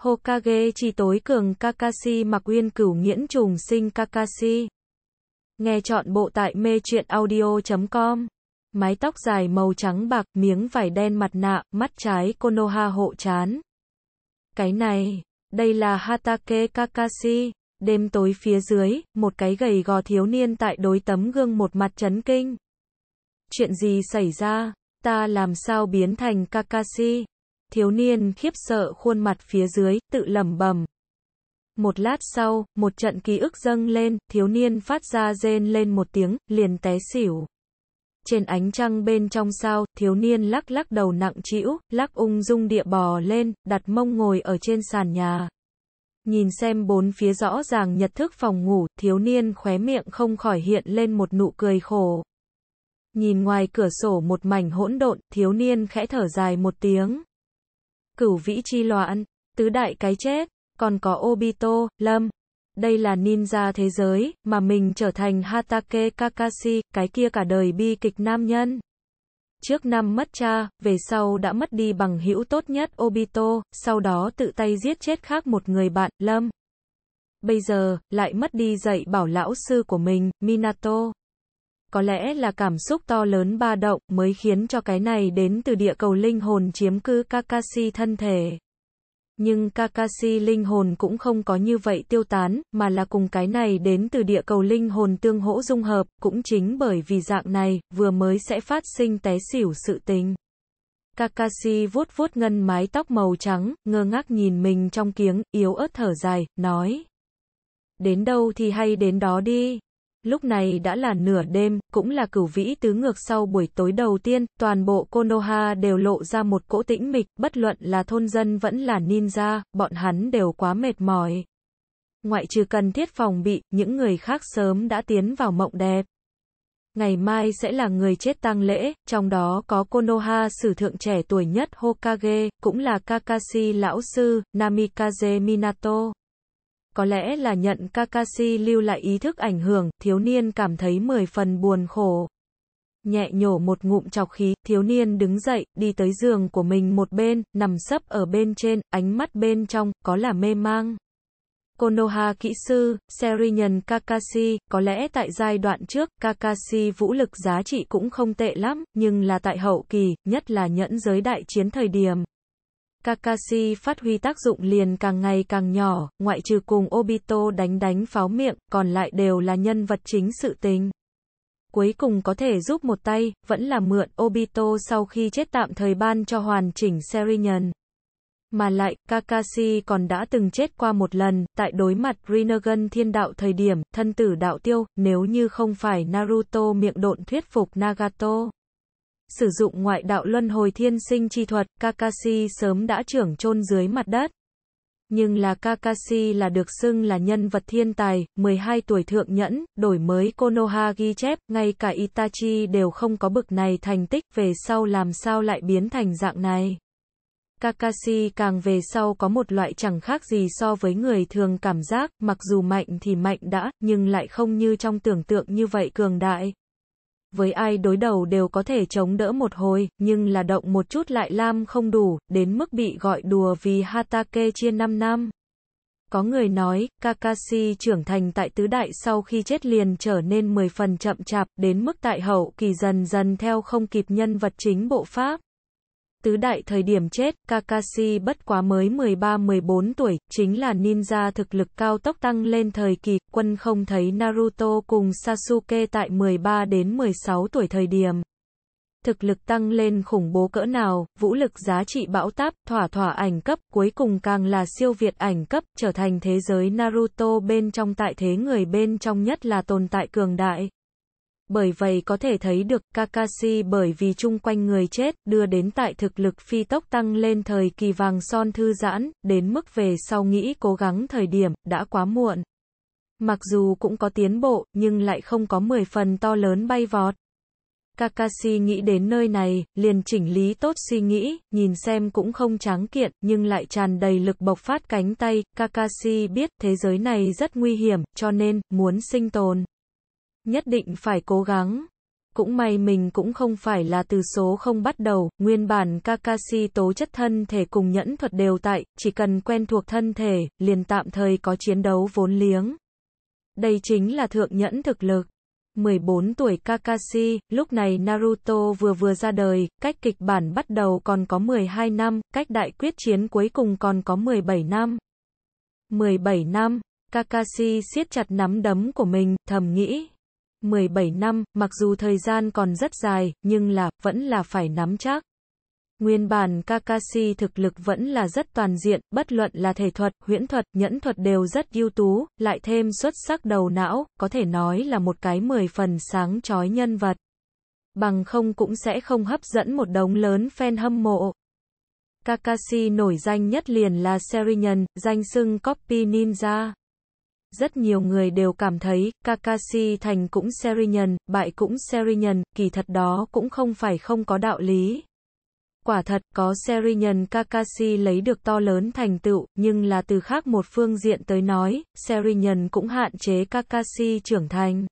Hokage chi tối cường Kakashi mặc uyên cửu nghiễn trùng sinh Kakashi. Nghe chọn bộ tại mê truyện audio.com. Mái tóc dài màu trắng bạc, miếng vải đen mặt nạ, mắt trái Konoha hộ chán. Cái này, đây là Hatake Kakashi. Đêm tối phía dưới, một cái gầy gò thiếu niên tại đối tấm gương một mặt chấn kinh. Chuyện gì xảy ra? Ta làm sao biến thành Kakashi? thiếu niên khiếp sợ khuôn mặt phía dưới, tự lẩm bẩm. Một lát sau, một trận ký ức dâng lên, thiếu niên phát ra rên lên một tiếng, liền té xỉu. Trên ánh trăng bên trong sao, thiếu niên lắc lắc đầu nặng trĩu, lắc ung dung địa bò lên, đặt mông ngồi ở trên sàn nhà. Nhìn xem bốn phía rõ ràng nhật thức phòng ngủ, thiếu niên khóe miệng không khỏi hiện lên một nụ cười khổ. Nhìn ngoài cửa sổ một mảnh hỗn độn, thiếu niên khẽ thở dài một tiếng cửu vĩ chi loạn, tứ đại cái chết, còn có Obito, Lâm. Đây là ninja thế giới, mà mình trở thành Hatake Kakashi, cái kia cả đời bi kịch nam nhân. Trước năm mất cha, về sau đã mất đi bằng hữu tốt nhất Obito, sau đó tự tay giết chết khác một người bạn, Lâm. Bây giờ, lại mất đi dạy bảo lão sư của mình, Minato. Có lẽ là cảm xúc to lớn ba động mới khiến cho cái này đến từ địa cầu linh hồn chiếm cứ Kakashi thân thể. Nhưng Kakashi linh hồn cũng không có như vậy tiêu tán, mà là cùng cái này đến từ địa cầu linh hồn tương hỗ dung hợp, cũng chính bởi vì dạng này, vừa mới sẽ phát sinh té xỉu sự tình. Kakashi vuốt vuốt ngân mái tóc màu trắng, ngơ ngác nhìn mình trong kiếng, yếu ớt thở dài, nói. Đến đâu thì hay đến đó đi. Lúc này đã là nửa đêm, cũng là cửu vĩ tứ ngược sau buổi tối đầu tiên, toàn bộ Konoha đều lộ ra một cỗ tĩnh mịch, bất luận là thôn dân vẫn là ninja, bọn hắn đều quá mệt mỏi. Ngoại trừ cần thiết phòng bị, những người khác sớm đã tiến vào mộng đẹp. Ngày mai sẽ là người chết tang lễ, trong đó có Konoha sử thượng trẻ tuổi nhất Hokage, cũng là Kakashi lão sư, Namikaze Minato có lẽ là nhận Kakashi lưu lại ý thức ảnh hưởng, thiếu niên cảm thấy mười phần buồn khổ. Nhẹ nhổ một ngụm chọc khí, thiếu niên đứng dậy, đi tới giường của mình một bên, nằm sấp ở bên trên, ánh mắt bên trong, có là mê mang. Konoha kỹ sư, Serinyan Kakashi, có lẽ tại giai đoạn trước, Kakashi vũ lực giá trị cũng không tệ lắm, nhưng là tại hậu kỳ, nhất là nhẫn giới đại chiến thời điểm. Kakashi phát huy tác dụng liền càng ngày càng nhỏ, ngoại trừ cùng Obito đánh đánh pháo miệng, còn lại đều là nhân vật chính sự tình. Cuối cùng có thể giúp một tay, vẫn là mượn Obito sau khi chết tạm thời ban cho hoàn chỉnh Seringan. Mà lại, Kakashi còn đã từng chết qua một lần, tại đối mặt Rinnegan thiên đạo thời điểm, thân tử đạo tiêu, nếu như không phải Naruto miệng độn thuyết phục Nagato. Sử dụng ngoại đạo luân hồi thiên sinh chi thuật, Kakashi sớm đã trưởng chôn dưới mặt đất. Nhưng là Kakashi là được xưng là nhân vật thiên tài, 12 tuổi thượng nhẫn, đổi mới Konoha ghi chép, ngay cả Itachi đều không có bực này thành tích, về sau làm sao lại biến thành dạng này. Kakashi càng về sau có một loại chẳng khác gì so với người thường cảm giác, mặc dù mạnh thì mạnh đã, nhưng lại không như trong tưởng tượng như vậy cường đại với ai đối đầu đều có thể chống đỡ một hồi, nhưng là động một chút lại lam không đủ, đến mức bị gọi đùa vì Hatake chia 5 năm. Có người nói, Kakashi trưởng thành tại tứ đại sau khi chết liền trở nên 10 phần chậm chạp, đến mức tại hậu kỳ dần dần theo không kịp nhân vật chính bộ pháp tứ đại thời điểm chết, Kakashi bất quá mới 13-14 tuổi, chính là ninja thực lực cao tốc tăng lên thời kỳ, quân không thấy Naruto cùng Sasuke tại 13 đến 16 tuổi thời điểm. Thực lực tăng lên khủng bố cỡ nào, vũ lực giá trị bão táp, thỏa thỏa ảnh cấp, cuối cùng càng là siêu việt ảnh cấp, trở thành thế giới Naruto bên trong tại thế người bên trong nhất là tồn tại cường đại bởi vậy có thể thấy được Kakashi bởi vì chung quanh người chết đưa đến tại thực lực phi tốc tăng lên thời kỳ vàng son thư giãn, đến mức về sau nghĩ cố gắng thời điểm, đã quá muộn. Mặc dù cũng có tiến bộ, nhưng lại không có 10 phần to lớn bay vọt. Kakashi nghĩ đến nơi này, liền chỉnh lý tốt suy nghĩ, nhìn xem cũng không tráng kiện, nhưng lại tràn đầy lực bộc phát cánh tay. Kakashi biết thế giới này rất nguy hiểm, cho nên, muốn sinh tồn nhất định phải cố gắng. Cũng may mình cũng không phải là từ số không bắt đầu, nguyên bản Kakashi tố chất thân thể cùng nhẫn thuật đều tại, chỉ cần quen thuộc thân thể, liền tạm thời có chiến đấu vốn liếng. Đây chính là thượng nhẫn thực lực. 14 tuổi Kakashi, lúc này Naruto vừa vừa ra đời, cách kịch bản bắt đầu còn có 12 năm, cách đại quyết chiến cuối cùng còn có 17 năm. 17 năm, Kakashi siết chặt nắm đấm của mình, thầm nghĩ, 17 năm, mặc dù thời gian còn rất dài, nhưng là, vẫn là phải nắm chắc. Nguyên bản Kakashi thực lực vẫn là rất toàn diện, bất luận là thể thuật, huyễn thuật, nhẫn thuật đều rất ưu tú, lại thêm xuất sắc đầu não, có thể nói là một cái mười phần sáng chói nhân vật. Bằng không cũng sẽ không hấp dẫn một đống lớn fan hâm mộ. Kakashi nổi danh nhất liền là Serinan, danh xưng Copy Ninja. Rất nhiều người đều cảm thấy, Kakashi thành cũng Sheringan, bại cũng Sheringan, kỳ thật đó cũng không phải không có đạo lý. Quả thật, có Sheringan Kakashi lấy được to lớn thành tựu, nhưng là từ khác một phương diện tới nói, Sheringan cũng hạn chế Kakashi trưởng thành.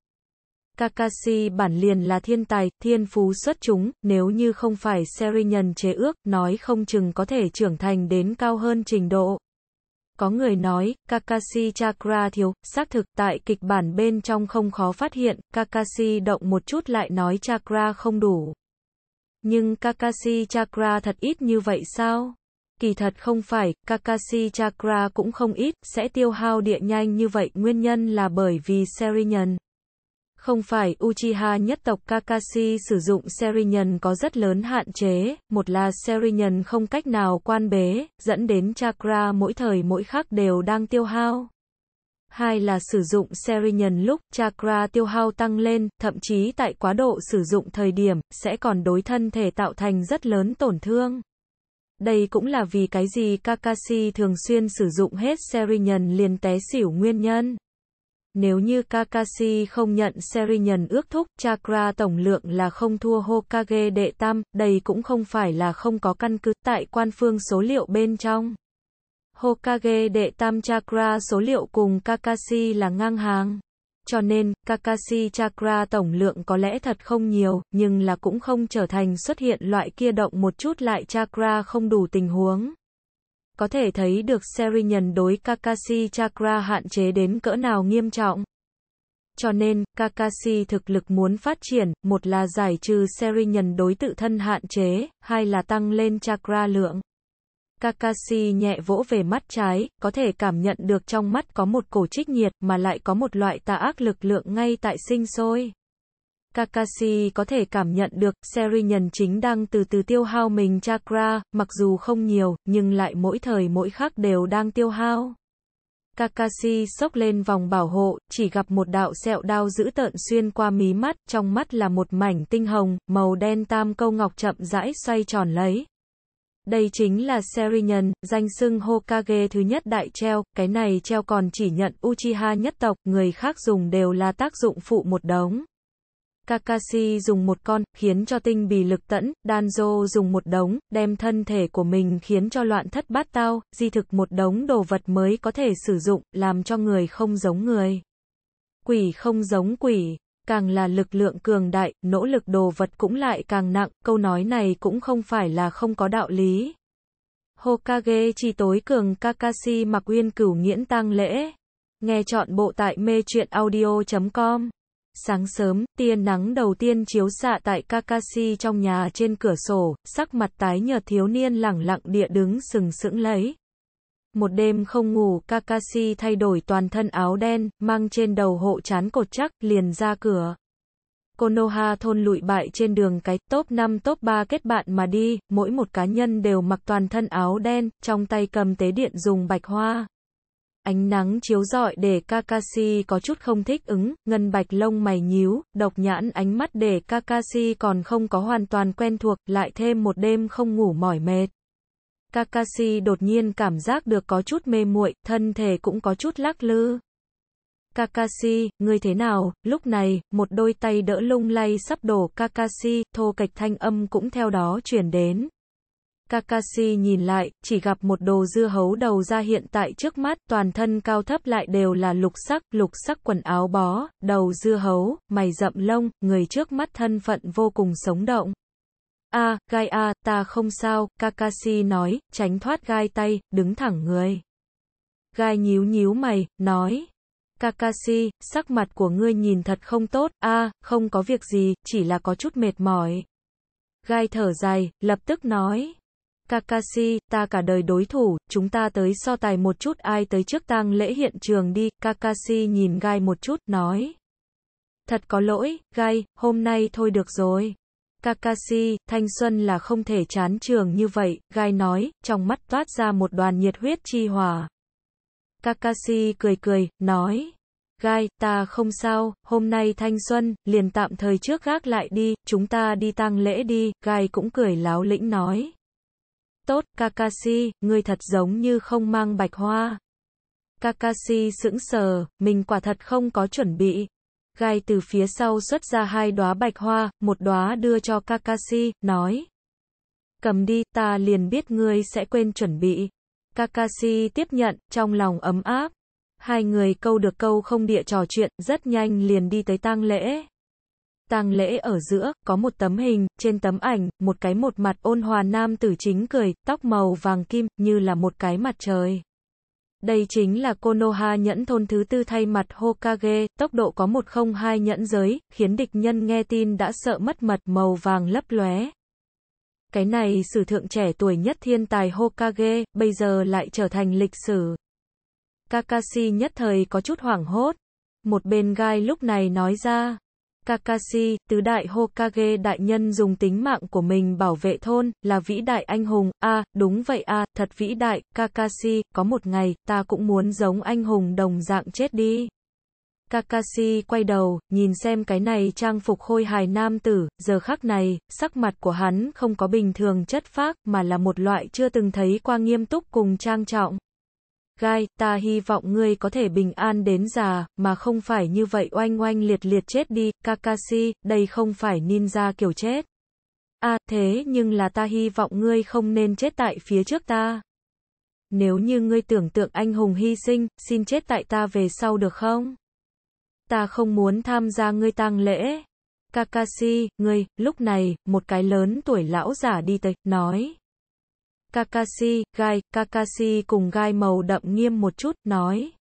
Kakashi bản liền là thiên tài, thiên phú xuất chúng, nếu như không phải Sheringan chế ước, nói không chừng có thể trưởng thành đến cao hơn trình độ. Có người nói, Kakashi chakra thiếu, xác thực tại kịch bản bên trong không khó phát hiện, Kakashi động một chút lại nói chakra không đủ. Nhưng Kakashi chakra thật ít như vậy sao? Kỳ thật không phải, Kakashi chakra cũng không ít, sẽ tiêu hao địa nhanh như vậy nguyên nhân là bởi vì Serinian. Không phải Uchiha nhất tộc Kakashi sử dụng Serinyan có rất lớn hạn chế, một là Serinyan không cách nào quan bế, dẫn đến chakra mỗi thời mỗi khắc đều đang tiêu hao. Hai là sử dụng Serinyan lúc chakra tiêu hao tăng lên, thậm chí tại quá độ sử dụng thời điểm, sẽ còn đối thân thể tạo thành rất lớn tổn thương. Đây cũng là vì cái gì Kakashi thường xuyên sử dụng hết Serinyan liền té xỉu nguyên nhân. Nếu như Kakashi không nhận Serinyần ước thúc, chakra tổng lượng là không thua Hokage đệ tam, đây cũng không phải là không có căn cứ tại quan phương số liệu bên trong. Hokage đệ tam chakra số liệu cùng Kakashi là ngang hàng. Cho nên, Kakashi chakra tổng lượng có lẽ thật không nhiều, nhưng là cũng không trở thành xuất hiện loại kia động một chút lại chakra không đủ tình huống có thể thấy được Sheridan đối Kakashi Chakra hạn chế đến cỡ nào nghiêm trọng. Cho nên, Kakashi thực lực muốn phát triển, một là giải trừ Sheridan đối tự thân hạn chế, hai là tăng lên Chakra lượng. Kakashi nhẹ vỗ về mắt trái, có thể cảm nhận được trong mắt có một cổ trích nhiệt mà lại có một loại tà ác lực lượng ngay tại sinh sôi. Kakashi có thể cảm nhận được, Seri nhân chính đang từ từ tiêu hao mình chakra, mặc dù không nhiều, nhưng lại mỗi thời mỗi khắc đều đang tiêu hao. Kakashi sốc lên vòng bảo hộ, chỉ gặp một đạo sẹo đao dữ tợn xuyên qua mí mắt, trong mắt là một mảnh tinh hồng, màu đen tam câu ngọc chậm rãi xoay tròn lấy. Đây chính là Serinhân, danh xưng Hokage thứ nhất đại treo, cái này treo còn chỉ nhận Uchiha nhất tộc, người khác dùng đều là tác dụng phụ một đống. Kakashi dùng một con, khiến cho tinh bì lực tẫn, Danzo dùng một đống, đem thân thể của mình khiến cho loạn thất bát tao, di thực một đống đồ vật mới có thể sử dụng, làm cho người không giống người. Quỷ không giống quỷ, càng là lực lượng cường đại, nỗ lực đồ vật cũng lại càng nặng, câu nói này cũng không phải là không có đạo lý. Hokage chi tối cường Kakashi mặc uyên cửu nghiễn tang lễ. Nghe chọn bộ tại mê truyện audio.com Sáng sớm, tia nắng đầu tiên chiếu xạ tại Kakashi trong nhà trên cửa sổ, sắc mặt tái nhợt thiếu niên lẳng lặng địa đứng sừng sững lấy. Một đêm không ngủ, Kakashi thay đổi toàn thân áo đen, mang trên đầu hộ chán cột chắc, liền ra cửa. Konoha thôn lụi bại trên đường cái, top 5 top 3 kết bạn mà đi, mỗi một cá nhân đều mặc toàn thân áo đen, trong tay cầm tế điện dùng bạch hoa ánh nắng chiếu rọi để Kakashi có chút không thích ứng, ngân bạch lông mày nhíu, độc nhãn ánh mắt để Kakashi còn không có hoàn toàn quen thuộc, lại thêm một đêm không ngủ mỏi mệt. Kakashi đột nhiên cảm giác được có chút mê muội, thân thể cũng có chút lắc lư. Kakashi, ngươi thế nào? Lúc này, một đôi tay đỡ lung lay sắp đổ Kakashi, thô kịch thanh âm cũng theo đó chuyển đến. Kakashi nhìn lại, chỉ gặp một đồ dưa hấu đầu ra hiện tại trước mắt, toàn thân cao thấp lại đều là lục sắc, lục sắc quần áo bó, đầu dưa hấu, mày rậm lông, người trước mắt thân phận vô cùng sống động. A, gai a, ta không sao, Kakashi nói, tránh thoát gai tay, đứng thẳng người. Gai nhíu nhíu mày, nói. Kakashi, sắc mặt của ngươi nhìn thật không tốt, a, không có việc gì, chỉ là có chút mệt mỏi. Gai thở dài, lập tức nói. Kakashi, ta cả đời đối thủ, chúng ta tới so tài một chút ai tới trước tang lễ hiện trường đi, Kakashi nhìn Gai một chút, nói. Thật có lỗi, Gai, hôm nay thôi được rồi. Kakashi, thanh xuân là không thể chán trường như vậy, Gai nói, trong mắt toát ra một đoàn nhiệt huyết chi hòa. Kakashi cười cười, nói. Gai, ta không sao, hôm nay thanh xuân, liền tạm thời trước gác lại đi, chúng ta đi tang lễ đi, Gai cũng cười láo lĩnh nói tốt, Kakashi, ngươi thật giống như không mang bạch hoa. Kakashi sững sờ, mình quả thật không có chuẩn bị. Gai từ phía sau xuất ra hai đóa bạch hoa, một đóa đưa cho Kakashi, nói. Cầm đi, ta liền biết ngươi sẽ quên chuẩn bị. Kakashi tiếp nhận, trong lòng ấm áp. Hai người câu được câu không địa trò chuyện, rất nhanh liền đi tới tang lễ tang lễ ở giữa, có một tấm hình, trên tấm ảnh, một cái một mặt ôn hòa nam tử chính cười, tóc màu vàng kim, như là một cái mặt trời. Đây chính là Konoha nhẫn thôn thứ tư thay mặt Hokage, tốc độ có 102 nhẫn giới, khiến địch nhân nghe tin đã sợ mất mật màu vàng lấp lóe. Cái này sử thượng trẻ tuổi nhất thiên tài Hokage, bây giờ lại trở thành lịch sử. Kakashi nhất thời có chút hoảng hốt. Một bên gai lúc này nói ra. Kakashi, tứ đại Hokage đại nhân dùng tính mạng của mình bảo vệ thôn, là vĩ đại anh hùng, a, à, đúng vậy a, à, thật vĩ đại, Kakashi, có một ngày, ta cũng muốn giống anh hùng đồng dạng chết đi. Kakashi quay đầu, nhìn xem cái này trang phục khôi hài nam tử, giờ khắc này, sắc mặt của hắn không có bình thường chất phác, mà là một loại chưa từng thấy qua nghiêm túc cùng trang trọng. Gai, ta hy vọng ngươi có thể bình an đến già, mà không phải như vậy oanh oanh liệt liệt chết đi, Kakashi, đây không phải ninja kiểu chết. À, thế nhưng là ta hy vọng ngươi không nên chết tại phía trước ta. Nếu như ngươi tưởng tượng anh hùng hy sinh, xin chết tại ta về sau được không? Ta không muốn tham gia ngươi tang lễ. Kakashi, ngươi, lúc này, một cái lớn tuổi lão giả đi tới, nói. Kakashi, gai, Kakashi cùng gai màu đậm nghiêm một chút, nói.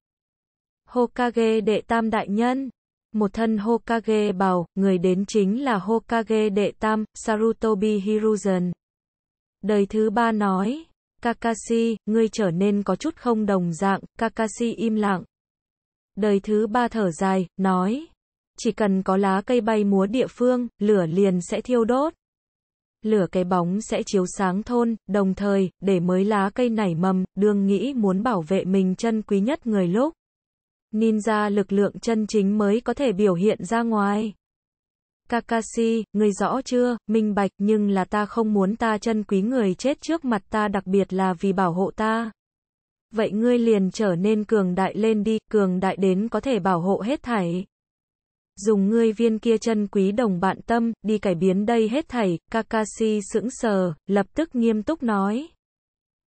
Hokage đệ tam đại nhân. Một thân Hokage bào, người đến chính là Hokage đệ tam, Sarutobi Hiruzen. Đời thứ ba nói. Kakashi, ngươi trở nên có chút không đồng dạng, Kakashi im lặng. Đời thứ ba thở dài, nói. Chỉ cần có lá cây bay múa địa phương, lửa liền sẽ thiêu đốt lửa cái bóng sẽ chiếu sáng thôn, đồng thời, để mới lá cây nảy mầm, đương nghĩ muốn bảo vệ mình chân quý nhất người lúc. Ninja lực lượng chân chính mới có thể biểu hiện ra ngoài. Kakashi, người rõ chưa, minh bạch nhưng là ta không muốn ta chân quý người chết trước mặt ta đặc biệt là vì bảo hộ ta. Vậy ngươi liền trở nên cường đại lên đi, cường đại đến có thể bảo hộ hết thảy dùng ngươi viên kia chân quý đồng bạn tâm, đi cải biến đây hết thảy, Kakashi sững sờ, lập tức nghiêm túc nói.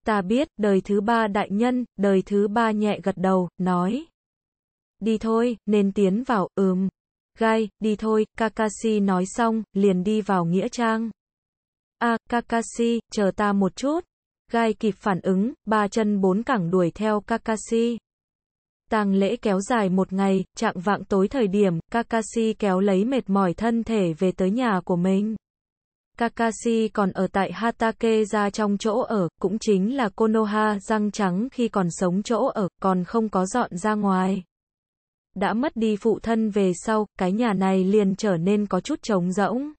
Ta biết, đời thứ ba đại nhân, đời thứ ba nhẹ gật đầu, nói. Đi thôi, nên tiến vào, ừm. Gai, đi thôi, Kakashi nói xong, liền đi vào nghĩa trang. a Kakashi, chờ ta một chút. Gai kịp phản ứng, ba chân bốn cẳng đuổi theo Kakashi. Tang lễ kéo dài một ngày, trạng vạng tối thời điểm, Kakashi kéo lấy mệt mỏi thân thể về tới nhà của mình. Kakashi còn ở tại Hatake ra trong chỗ ở, cũng chính là Konoha răng trắng khi còn sống chỗ ở, còn không có dọn ra ngoài. Đã mất đi phụ thân về sau, cái nhà này liền trở nên có chút trống rỗng.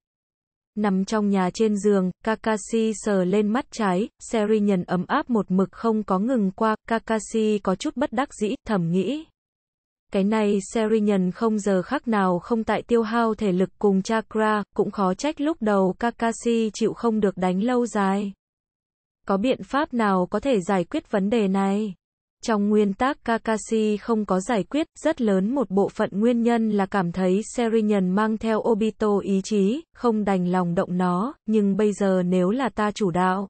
Nằm trong nhà trên giường, Kakashi sờ lên mắt trái, Seri nhận ấm áp một mực không có ngừng qua, Kakashi có chút bất đắc dĩ, thầm nghĩ. Cái này Seri nhận không giờ khác nào không tại tiêu hao thể lực cùng chakra, cũng khó trách lúc đầu Kakashi chịu không được đánh lâu dài. Có biện pháp nào có thể giải quyết vấn đề này? Trong nguyên tắc Kakashi không có giải quyết, rất lớn một bộ phận nguyên nhân là cảm thấy Sheridan mang theo Obito ý chí, không đành lòng động nó, nhưng bây giờ nếu là ta chủ đạo,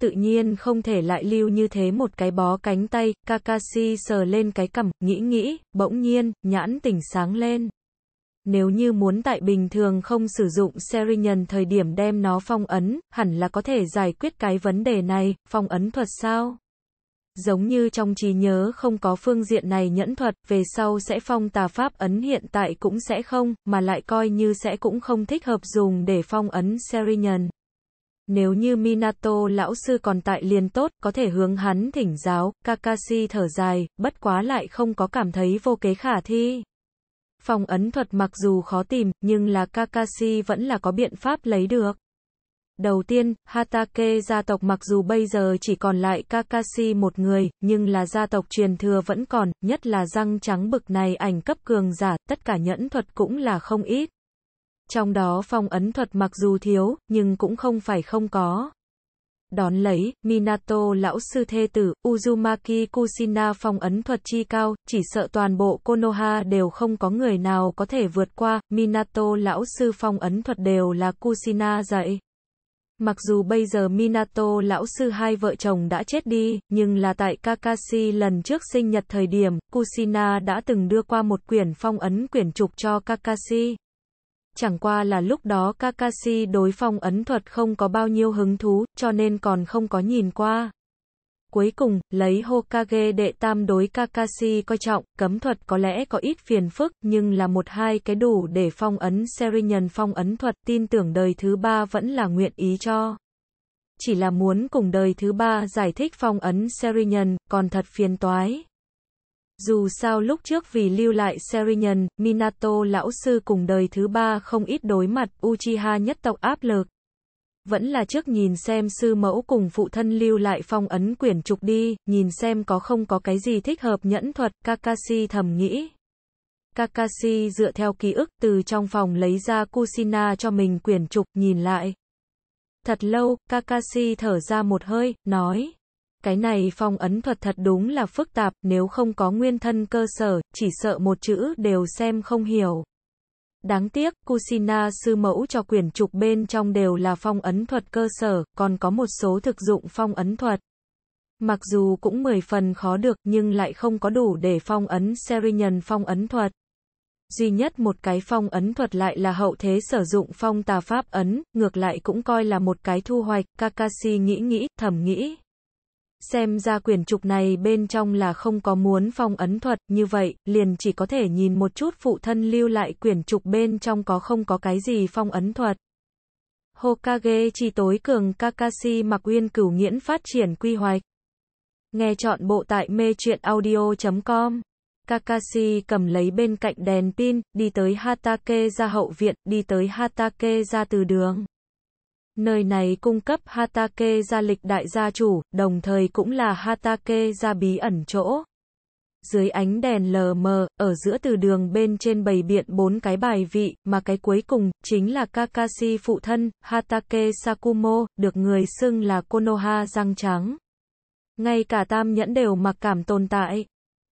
tự nhiên không thể lại lưu như thế một cái bó cánh tay, Kakashi sờ lên cái cằm, nghĩ nghĩ, bỗng nhiên, nhãn tỉnh sáng lên. Nếu như muốn tại bình thường không sử dụng Sheridan thời điểm đem nó phong ấn, hẳn là có thể giải quyết cái vấn đề này, phong ấn thuật sao? giống như trong trí nhớ không có phương diện này nhẫn thuật, về sau sẽ phong tà pháp ấn hiện tại cũng sẽ không, mà lại coi như sẽ cũng không thích hợp dùng để phong ấn Serinian. Nếu như Minato lão sư còn tại liền tốt, có thể hướng hắn thỉnh giáo, Kakashi thở dài, bất quá lại không có cảm thấy vô kế khả thi. phong ấn thuật mặc dù khó tìm, nhưng là Kakashi vẫn là có biện pháp lấy được. Đầu tiên, Hatake gia tộc mặc dù bây giờ chỉ còn lại Kakashi một người, nhưng là gia tộc truyền thừa vẫn còn, nhất là răng trắng bực này ảnh cấp cường giả, tất cả nhẫn thuật cũng là không ít. Trong đó phong ấn thuật mặc dù thiếu, nhưng cũng không phải không có. Đón lấy, Minato lão sư thê tử, Uzumaki Kusina phong ấn thuật chi cao, chỉ sợ toàn bộ Konoha đều không có người nào có thể vượt qua, Minato lão sư phong ấn thuật đều là Kusina dạy. Mặc dù bây giờ Minato lão sư hai vợ chồng đã chết đi, nhưng là tại Kakashi lần trước sinh nhật thời điểm, Kusina đã từng đưa qua một quyển phong ấn quyển trục cho Kakashi. Chẳng qua là lúc đó Kakashi đối phong ấn thuật không có bao nhiêu hứng thú, cho nên còn không có nhìn qua. Cuối cùng, lấy Hokage đệ tam đối Kakashi coi trọng, cấm thuật có lẽ có ít phiền phức, nhưng là một hai cái đủ để phong ấn Serinyần phong ấn thuật, tin tưởng đời thứ ba vẫn là nguyện ý cho. Chỉ là muốn cùng đời thứ ba giải thích phong ấn Serinyần, còn thật phiền toái. Dù sao lúc trước vì lưu lại Serinyần, Minato lão sư cùng đời thứ ba không ít đối mặt Uchiha nhất tộc áp lực vẫn là trước nhìn xem sư mẫu cùng phụ thân lưu lại phong ấn quyển trục đi, nhìn xem có không có cái gì thích hợp nhẫn thuật, Kakashi thầm nghĩ. Kakashi dựa theo ký ức từ trong phòng lấy ra Kusina cho mình quyển trục, nhìn lại. Thật lâu, Kakashi thở ra một hơi, nói. Cái này phong ấn thuật thật đúng là phức tạp, nếu không có nguyên thân cơ sở, chỉ sợ một chữ đều xem không hiểu. Đáng tiếc, Kusina sư mẫu cho quyển trục bên trong đều là phong ấn thuật cơ sở, còn có một số thực dụng phong ấn thuật. Mặc dù cũng mười phần khó được nhưng lại không có đủ để phong ấn Serinian phong ấn thuật. Duy nhất một cái phong ấn thuật lại là hậu thế sử dụng phong tà pháp ấn, ngược lại cũng coi là một cái thu hoạch, Kakashi nghĩ nghĩ, thầm nghĩ. Xem ra quyển trục này bên trong là không có muốn phong ấn thuật, như vậy, liền chỉ có thể nhìn một chút phụ thân lưu lại quyển trục bên trong có không có cái gì phong ấn thuật. Hokage chi tối cường Kakashi mặc uyên cửu nghiễn phát triển quy hoạch. Nghe chọn bộ tại mê truyện audio.com. Kakashi cầm lấy bên cạnh đèn pin, đi tới Hatake ra hậu viện, đi tới Hatake ra từ đường. Nơi này cung cấp Hatake gia lịch đại gia chủ, đồng thời cũng là Hatake gia bí ẩn chỗ. Dưới ánh đèn lờ mờ, ở giữa từ đường bên trên bầy biện bốn cái bài vị, mà cái cuối cùng, chính là Kakashi phụ thân, Hatake Sakumo, được người xưng là Konoha răng trắng. Ngay cả tam nhẫn đều mặc cảm tồn tại,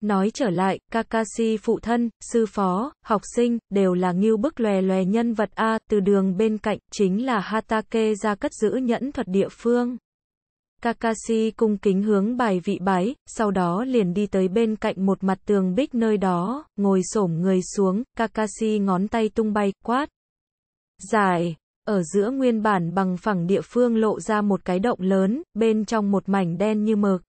Nói trở lại, Kakashi phụ thân, sư phó, học sinh, đều là ngưu bức lòe lòe nhân vật A, từ đường bên cạnh, chính là Hatake ra cất giữ nhẫn thuật địa phương. Kakashi cung kính hướng bài vị bái, sau đó liền đi tới bên cạnh một mặt tường bích nơi đó, ngồi xổm người xuống, Kakashi ngón tay tung bay, quát. Dài, ở giữa nguyên bản bằng phẳng địa phương lộ ra một cái động lớn, bên trong một mảnh đen như mực.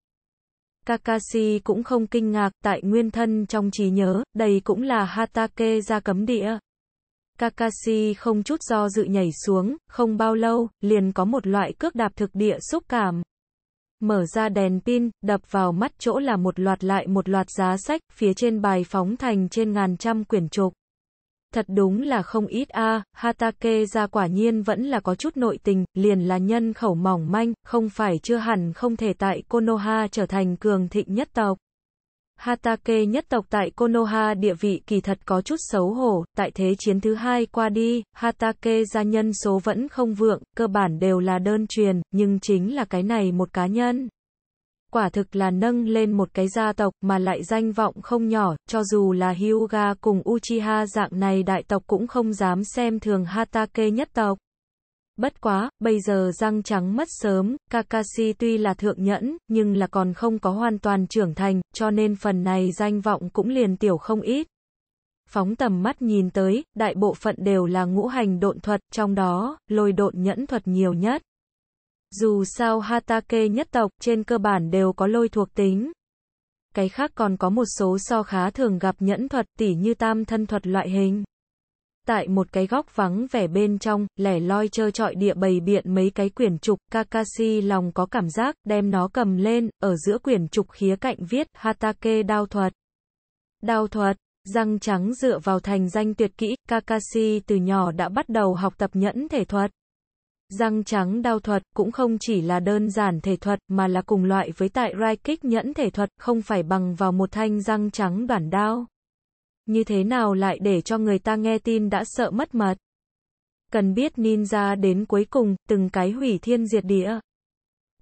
Kakashi cũng không kinh ngạc, tại nguyên thân trong trí nhớ, đây cũng là Hatake ra cấm địa. Kakashi không chút do dự nhảy xuống, không bao lâu, liền có một loại cước đạp thực địa xúc cảm. Mở ra đèn pin, đập vào mắt chỗ là một loạt lại một loạt giá sách, phía trên bài phóng thành trên ngàn trăm quyển trục. Thật đúng là không ít a, à, Hatake ra quả nhiên vẫn là có chút nội tình, liền là nhân khẩu mỏng manh, không phải chưa hẳn không thể tại Konoha trở thành cường thịnh nhất tộc. Hatake nhất tộc tại Konoha địa vị kỳ thật có chút xấu hổ, tại thế chiến thứ hai qua đi, Hatake gia nhân số vẫn không vượng, cơ bản đều là đơn truyền, nhưng chính là cái này một cá nhân quả thực là nâng lên một cái gia tộc mà lại danh vọng không nhỏ, cho dù là Hyuga cùng Uchiha dạng này đại tộc cũng không dám xem thường Hatake nhất tộc. Bất quá, bây giờ răng trắng mất sớm, Kakashi tuy là thượng nhẫn, nhưng là còn không có hoàn toàn trưởng thành, cho nên phần này danh vọng cũng liền tiểu không ít. Phóng tầm mắt nhìn tới, đại bộ phận đều là ngũ hành độn thuật, trong đó, lôi độn nhẫn thuật nhiều nhất. Dù sao Hatake nhất tộc trên cơ bản đều có lôi thuộc tính. Cái khác còn có một số so khá thường gặp nhẫn thuật tỉ như tam thân thuật loại hình. Tại một cái góc vắng vẻ bên trong, lẻ loi trơ trọi địa bày biện mấy cái quyển trục, Kakashi lòng có cảm giác, đem nó cầm lên, ở giữa quyển trục khía cạnh viết Hatake đao thuật. Đao thuật, răng trắng dựa vào thành danh tuyệt kỹ, Kakashi từ nhỏ đã bắt đầu học tập nhẫn thể thuật. Răng trắng đao thuật cũng không chỉ là đơn giản thể thuật mà là cùng loại với tại rai kích nhẫn thể thuật, không phải bằng vào một thanh răng trắng đoạn đao. Như thế nào lại để cho người ta nghe tin đã sợ mất mật? Cần biết ninja đến cuối cùng, từng cái hủy thiên diệt địa.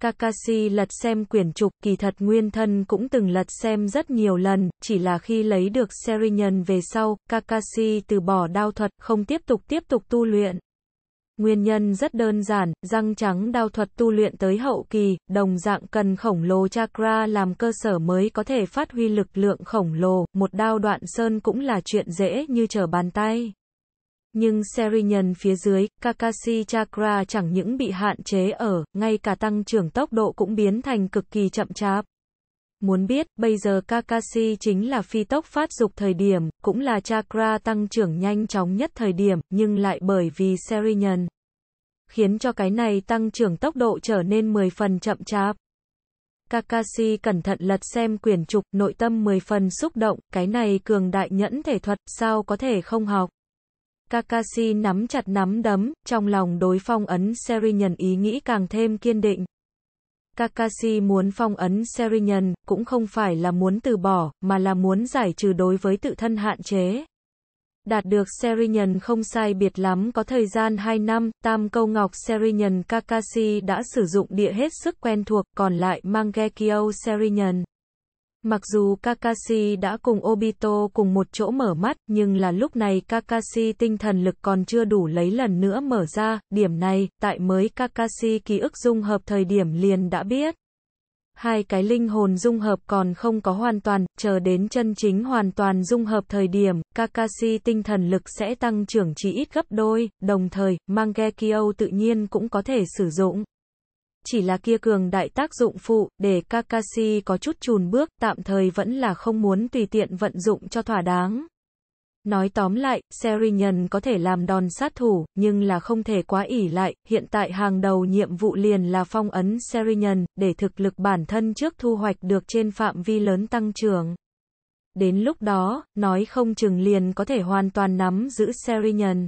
Kakashi lật xem quyển trục, kỳ thật nguyên thân cũng từng lật xem rất nhiều lần, chỉ là khi lấy được Seringan về sau, Kakashi từ bỏ đao thuật, không tiếp tục tiếp tục tu luyện. Nguyên nhân rất đơn giản, răng trắng đao thuật tu luyện tới hậu kỳ, đồng dạng cần khổng lồ chakra làm cơ sở mới có thể phát huy lực lượng khổng lồ, một đao đoạn sơn cũng là chuyện dễ như trở bàn tay. Nhưng Serinhân phía dưới, Kakashi chakra chẳng những bị hạn chế ở, ngay cả tăng trưởng tốc độ cũng biến thành cực kỳ chậm chạp. Muốn biết, bây giờ Kakashi chính là phi tốc phát dục thời điểm, cũng là chakra tăng trưởng nhanh chóng nhất thời điểm, nhưng lại bởi vì Serinyan. Khiến cho cái này tăng trưởng tốc độ trở nên 10 phần chậm chạp. Kakashi cẩn thận lật xem quyển trục, nội tâm 10 phần xúc động, cái này cường đại nhẫn thể thuật, sao có thể không học. Kakashi nắm chặt nắm đấm, trong lòng đối phong ấn Serinyan ý nghĩ càng thêm kiên định. Kakashi muốn phong ấn Seringan cũng không phải là muốn từ bỏ, mà là muốn giải trừ đối với tự thân hạn chế. Đạt được Seringan không sai biệt lắm có thời gian 2 năm, tam câu ngọc Seringan Kakashi đã sử dụng địa hết sức quen thuộc, còn lại mang Gekio Seringan. Mặc dù Kakashi đã cùng Obito cùng một chỗ mở mắt, nhưng là lúc này Kakashi tinh thần lực còn chưa đủ lấy lần nữa mở ra, điểm này, tại mới Kakashi ký ức dung hợp thời điểm liền đã biết. Hai cái linh hồn dung hợp còn không có hoàn toàn, chờ đến chân chính hoàn toàn dung hợp thời điểm, Kakashi tinh thần lực sẽ tăng trưởng chỉ ít gấp đôi, đồng thời, Mangekyo tự nhiên cũng có thể sử dụng chỉ là kia cường đại tác dụng phụ, để Kakashi có chút chùn bước, tạm thời vẫn là không muốn tùy tiện vận dụng cho thỏa đáng. Nói tóm lại, Sheringan có thể làm đòn sát thủ, nhưng là không thể quá ỉ lại, hiện tại hàng đầu nhiệm vụ liền là phong ấn Sheringan, để thực lực bản thân trước thu hoạch được trên phạm vi lớn tăng trưởng. Đến lúc đó, nói không chừng liền có thể hoàn toàn nắm giữ Sheringan.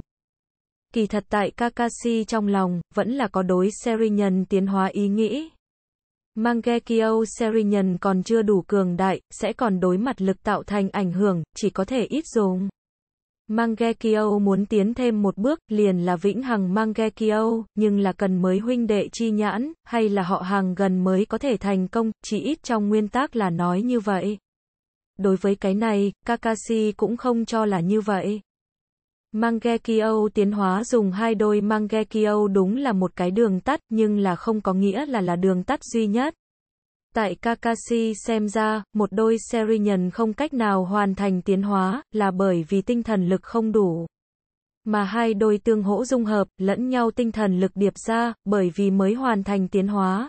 Kỳ thật tại Kakashi trong lòng, vẫn là có đối Serinyan tiến hóa ý nghĩ. Mangekyo Serinyan còn chưa đủ cường đại, sẽ còn đối mặt lực tạo thành ảnh hưởng, chỉ có thể ít dùng. Mangekyo muốn tiến thêm một bước, liền là vĩnh hằng Mangekyo, nhưng là cần mới huynh đệ chi nhãn, hay là họ hàng gần mới có thể thành công, chỉ ít trong nguyên tắc là nói như vậy. Đối với cái này, Kakashi cũng không cho là như vậy. Mangekyo tiến hóa dùng hai đôi Mangekyo đúng là một cái đường tắt nhưng là không có nghĩa là là đường tắt duy nhất. Tại Kakashi xem ra, một đôi Serinyần không cách nào hoàn thành tiến hóa, là bởi vì tinh thần lực không đủ. Mà hai đôi tương hỗ dung hợp, lẫn nhau tinh thần lực điệp ra, bởi vì mới hoàn thành tiến hóa,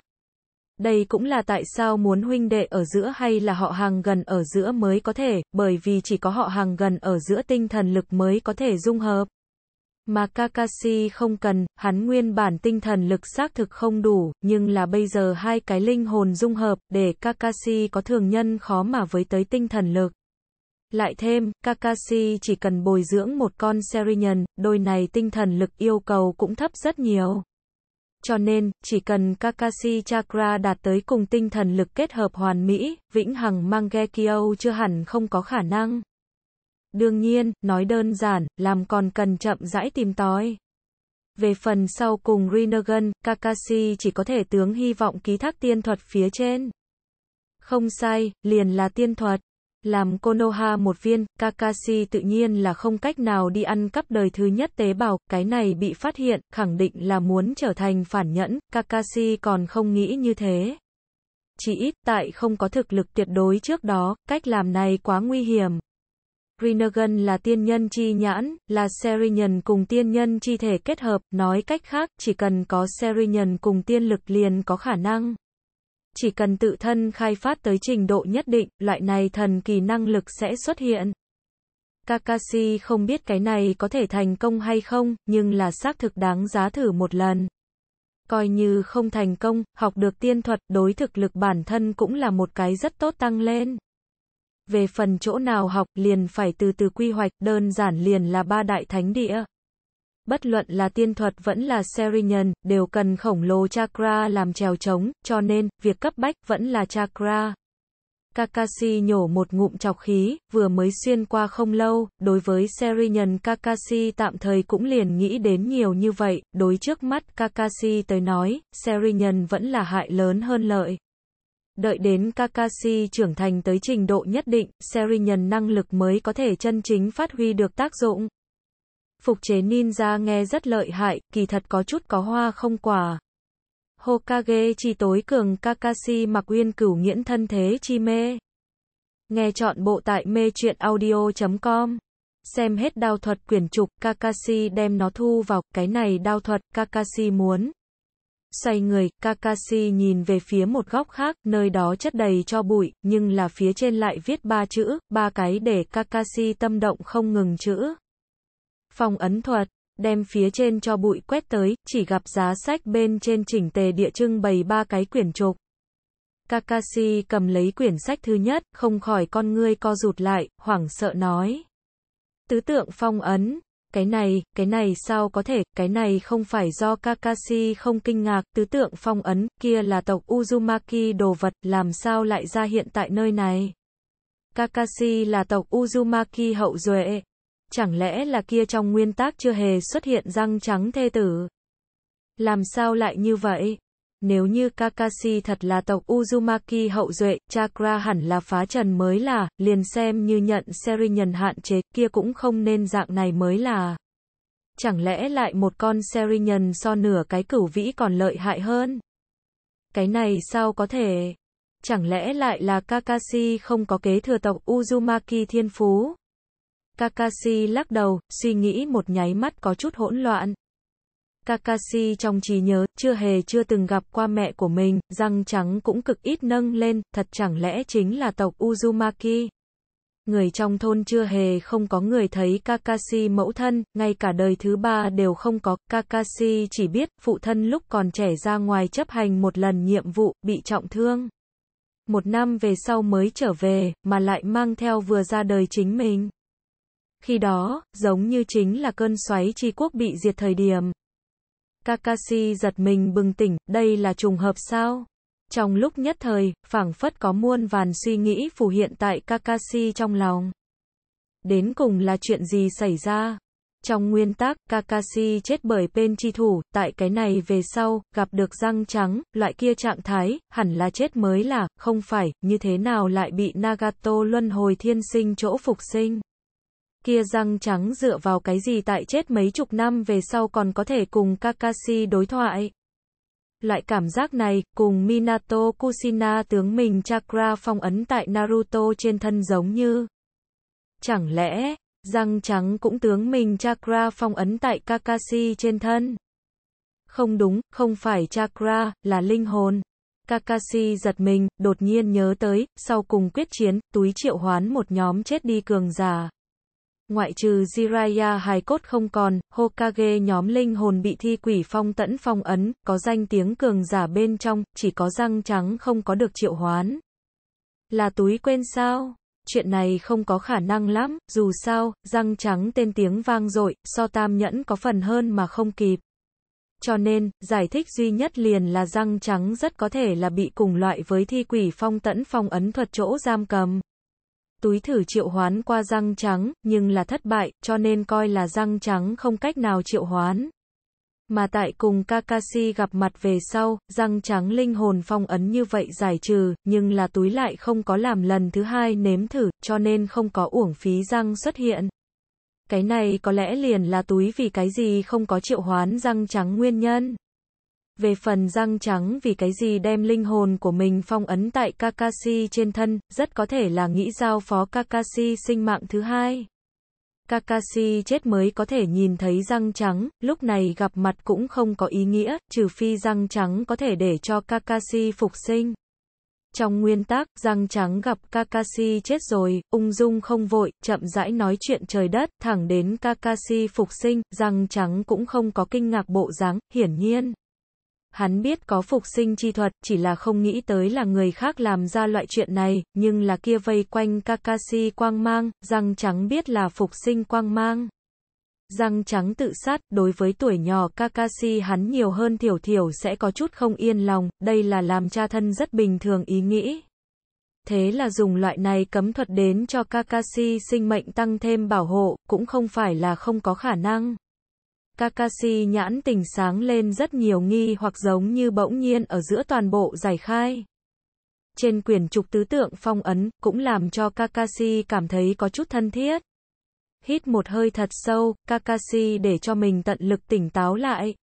đây cũng là tại sao muốn huynh đệ ở giữa hay là họ hàng gần ở giữa mới có thể, bởi vì chỉ có họ hàng gần ở giữa tinh thần lực mới có thể dung hợp. Mà Kakashi không cần, hắn nguyên bản tinh thần lực xác thực không đủ, nhưng là bây giờ hai cái linh hồn dung hợp, để Kakashi có thường nhân khó mà với tới tinh thần lực. Lại thêm, Kakashi chỉ cần bồi dưỡng một con Serinhân, đôi này tinh thần lực yêu cầu cũng thấp rất nhiều. Cho nên, chỉ cần Kakashi Chakra đạt tới cùng tinh thần lực kết hợp hoàn mỹ, vĩnh hằng Mangekyo chưa hẳn không có khả năng. Đương nhiên, nói đơn giản, làm còn cần chậm rãi tìm tòi. Về phần sau cùng Rinnegan, Kakashi chỉ có thể tướng hy vọng ký thác tiên thuật phía trên. Không sai, liền là tiên thuật. Làm Konoha một viên, Kakashi tự nhiên là không cách nào đi ăn cắp đời thứ nhất tế bào, cái này bị phát hiện, khẳng định là muốn trở thành phản nhẫn, Kakashi còn không nghĩ như thế. Chỉ ít tại không có thực lực tuyệt đối trước đó, cách làm này quá nguy hiểm. Rinnegan là tiên nhân chi nhãn, là Serinian cùng tiên nhân chi thể kết hợp, nói cách khác, chỉ cần có Serinian cùng tiên lực liền có khả năng chỉ cần tự thân khai phát tới trình độ nhất định, loại này thần kỳ năng lực sẽ xuất hiện. Kakashi không biết cái này có thể thành công hay không, nhưng là xác thực đáng giá thử một lần. Coi như không thành công, học được tiên thuật, đối thực lực bản thân cũng là một cái rất tốt tăng lên. Về phần chỗ nào học, liền phải từ từ quy hoạch, đơn giản liền là ba đại thánh địa bất luận là tiên thuật vẫn là Serinhân, đều cần khổng lồ chakra làm trèo trống, cho nên, việc cấp bách vẫn là chakra. Kakashi nhổ một ngụm chọc khí, vừa mới xuyên qua không lâu, đối với Serinhân Kakashi tạm thời cũng liền nghĩ đến nhiều như vậy, đối trước mắt Kakashi tới nói, Serinhân vẫn là hại lớn hơn lợi. Đợi đến Kakashi trưởng thành tới trình độ nhất định, Serinhân năng lực mới có thể chân chính phát huy được tác dụng. Phục chế ninja nghe rất lợi hại, kỳ thật có chút có hoa không quả. Hokage chi tối cường Kakashi mặc uyên cửu nghiễn thân thế chi mê. Nghe chọn bộ tại mê chuyện audio.com. Xem hết đao thuật quyển trục, Kakashi đem nó thu vào, cái này đao thuật, Kakashi muốn. Xoay người, Kakashi nhìn về phía một góc khác, nơi đó chất đầy cho bụi, nhưng là phía trên lại viết ba chữ, ba cái để Kakashi tâm động không ngừng chữ phong ấn thuật, đem phía trên cho bụi quét tới, chỉ gặp giá sách bên trên chỉnh tề địa trưng bày ba cái quyển trục. Kakashi cầm lấy quyển sách thứ nhất, không khỏi con ngươi co rụt lại, hoảng sợ nói. Tứ tượng phong ấn, cái này, cái này sao có thể, cái này không phải do Kakashi không kinh ngạc, tứ tượng phong ấn, kia là tộc Uzumaki đồ vật, làm sao lại ra hiện tại nơi này. Kakashi là tộc Uzumaki hậu duệ, Chẳng lẽ là kia trong nguyên tác chưa hề xuất hiện răng trắng thê tử? Làm sao lại như vậy? Nếu như Kakashi thật là tộc Uzumaki hậu duệ, chakra hẳn là phá trần mới là, liền xem như nhận seri nhân hạn chế, kia cũng không nên dạng này mới là. Chẳng lẽ lại một con seri nhân so nửa cái cửu vĩ còn lợi hại hơn? Cái này sao có thể? Chẳng lẽ lại là Kakashi không có kế thừa tộc Uzumaki thiên phú? Kakashi lắc đầu, suy nghĩ một nháy mắt có chút hỗn loạn. Kakashi trong trí nhớ, chưa hề chưa từng gặp qua mẹ của mình, răng trắng cũng cực ít nâng lên, thật chẳng lẽ chính là tộc Uzumaki. Người trong thôn chưa hề không có người thấy Kakashi mẫu thân, ngay cả đời thứ ba đều không có. Kakashi chỉ biết, phụ thân lúc còn trẻ ra ngoài chấp hành một lần nhiệm vụ, bị trọng thương. Một năm về sau mới trở về, mà lại mang theo vừa ra đời chính mình. Khi đó, giống như chính là cơn xoáy tri quốc bị diệt thời điểm. Kakashi giật mình bừng tỉnh, đây là trùng hợp sao? Trong lúc nhất thời, phảng phất có muôn vàn suy nghĩ phù hiện tại Kakashi trong lòng. Đến cùng là chuyện gì xảy ra? Trong nguyên tắc, Kakashi chết bởi bên chi thủ, tại cái này về sau, gặp được răng trắng, loại kia trạng thái, hẳn là chết mới là, không phải, như thế nào lại bị Nagato luân hồi thiên sinh chỗ phục sinh kia răng trắng dựa vào cái gì tại chết mấy chục năm về sau còn có thể cùng Kakashi đối thoại. Loại cảm giác này, cùng Minato kusina tướng mình chakra phong ấn tại Naruto trên thân giống như. Chẳng lẽ, răng trắng cũng tướng mình chakra phong ấn tại Kakashi trên thân? Không đúng, không phải chakra, là linh hồn. Kakashi giật mình, đột nhiên nhớ tới, sau cùng quyết chiến, túi triệu hoán một nhóm chết đi cường giả ngoại trừ Jiraiya hài cốt không còn, Hokage nhóm linh hồn bị thi quỷ phong tẫn phong ấn, có danh tiếng cường giả bên trong, chỉ có răng trắng không có được triệu hoán. Là túi quên sao? Chuyện này không có khả năng lắm, dù sao, răng trắng tên tiếng vang dội, so tam nhẫn có phần hơn mà không kịp. Cho nên, giải thích duy nhất liền là răng trắng rất có thể là bị cùng loại với thi quỷ phong tẫn phong ấn thuật chỗ giam cầm túi thử triệu hoán qua răng trắng, nhưng là thất bại, cho nên coi là răng trắng không cách nào triệu hoán. Mà tại cùng Kakashi gặp mặt về sau, răng trắng linh hồn phong ấn như vậy giải trừ, nhưng là túi lại không có làm lần thứ hai nếm thử, cho nên không có uổng phí răng xuất hiện. Cái này có lẽ liền là túi vì cái gì không có triệu hoán răng trắng nguyên nhân. Về phần răng trắng vì cái gì đem linh hồn của mình phong ấn tại Kakashi trên thân, rất có thể là nghĩ giao phó Kakashi sinh mạng thứ hai. Kakashi chết mới có thể nhìn thấy răng trắng, lúc này gặp mặt cũng không có ý nghĩa, trừ phi răng trắng có thể để cho Kakashi phục sinh. Trong nguyên tắc, răng trắng gặp Kakashi chết rồi, ung dung không vội, chậm rãi nói chuyện trời đất, thẳng đến Kakashi phục sinh, răng trắng cũng không có kinh ngạc bộ dáng, hiển nhiên. Hắn biết có phục sinh chi thuật, chỉ là không nghĩ tới là người khác làm ra loại chuyện này, nhưng là kia vây quanh Kakashi quang mang, răng trắng biết là phục sinh quang mang. Răng trắng tự sát, đối với tuổi nhỏ Kakashi hắn nhiều hơn thiểu thiểu sẽ có chút không yên lòng, đây là làm cha thân rất bình thường ý nghĩ. Thế là dùng loại này cấm thuật đến cho Kakashi sinh mệnh tăng thêm bảo hộ, cũng không phải là không có khả năng. Kakashi nhãn tình sáng lên rất nhiều nghi hoặc giống như bỗng nhiên ở giữa toàn bộ giải khai. Trên quyển trục tứ tượng phong ấn, cũng làm cho Kakashi cảm thấy có chút thân thiết. Hít một hơi thật sâu, Kakashi để cho mình tận lực tỉnh táo lại.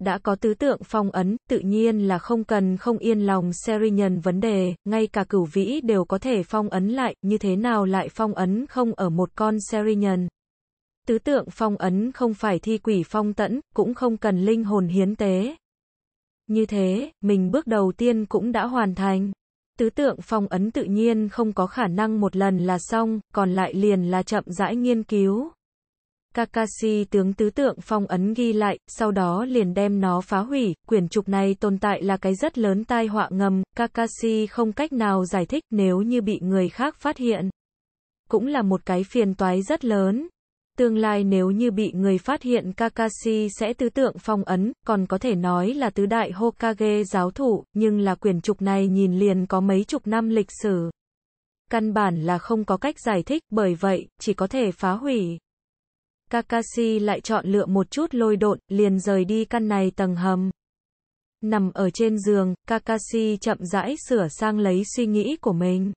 Đã có tứ tượng phong ấn, tự nhiên là không cần không yên lòng Serinhân vấn đề, ngay cả cửu vĩ đều có thể phong ấn lại, như thế nào lại phong ấn không ở một con Serinhân tứ tượng phong ấn không phải thi quỷ phong tẫn, cũng không cần linh hồn hiến tế. Như thế, mình bước đầu tiên cũng đã hoàn thành. Tứ tượng phong ấn tự nhiên không có khả năng một lần là xong, còn lại liền là chậm rãi nghiên cứu. Kakashi tướng tứ tượng phong ấn ghi lại, sau đó liền đem nó phá hủy, quyển trục này tồn tại là cái rất lớn tai họa ngầm, Kakashi không cách nào giải thích nếu như bị người khác phát hiện. Cũng là một cái phiền toái rất lớn, Tương lai nếu như bị người phát hiện Kakashi sẽ tư tượng phong ấn, còn có thể nói là tứ đại Hokage giáo thủ, nhưng là quyển trục này nhìn liền có mấy chục năm lịch sử. Căn bản là không có cách giải thích, bởi vậy, chỉ có thể phá hủy. Kakashi lại chọn lựa một chút lôi độn, liền rời đi căn này tầng hầm. Nằm ở trên giường, Kakashi chậm rãi sửa sang lấy suy nghĩ của mình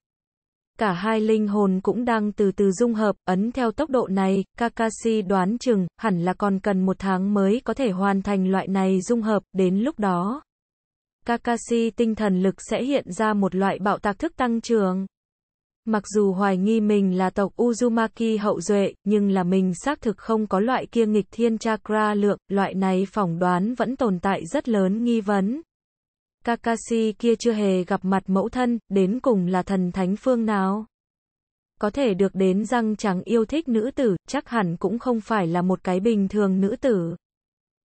cả hai linh hồn cũng đang từ từ dung hợp, ấn theo tốc độ này, Kakashi đoán chừng, hẳn là còn cần một tháng mới có thể hoàn thành loại này dung hợp, đến lúc đó. Kakashi tinh thần lực sẽ hiện ra một loại bạo tạc thức tăng trưởng. Mặc dù hoài nghi mình là tộc Uzumaki hậu duệ, nhưng là mình xác thực không có loại kia nghịch thiên chakra lượng, loại này phỏng đoán vẫn tồn tại rất lớn nghi vấn, Kakashi kia chưa hề gặp mặt mẫu thân, đến cùng là thần thánh phương nào? Có thể được đến răng trắng yêu thích nữ tử, chắc hẳn cũng không phải là một cái bình thường nữ tử.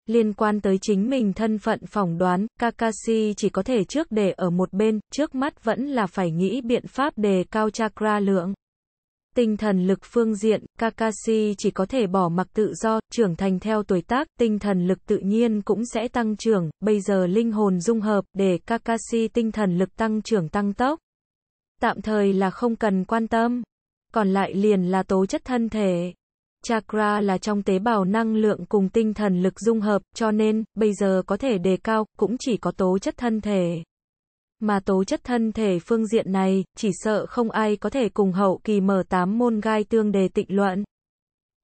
Liên quan tới chính mình thân phận phỏng đoán, Kakashi chỉ có thể trước để ở một bên, trước mắt vẫn là phải nghĩ biện pháp đề cao chakra lượng tinh thần lực phương diện, Kakashi chỉ có thể bỏ mặc tự do, trưởng thành theo tuổi tác, tinh thần lực tự nhiên cũng sẽ tăng trưởng, bây giờ linh hồn dung hợp, để Kakashi tinh thần lực tăng trưởng tăng tốc. Tạm thời là không cần quan tâm, còn lại liền là tố chất thân thể. Chakra là trong tế bào năng lượng cùng tinh thần lực dung hợp, cho nên, bây giờ có thể đề cao, cũng chỉ có tố chất thân thể. Mà tố chất thân thể phương diện này, chỉ sợ không ai có thể cùng hậu kỳ mở tám môn gai tương đề tịnh luận.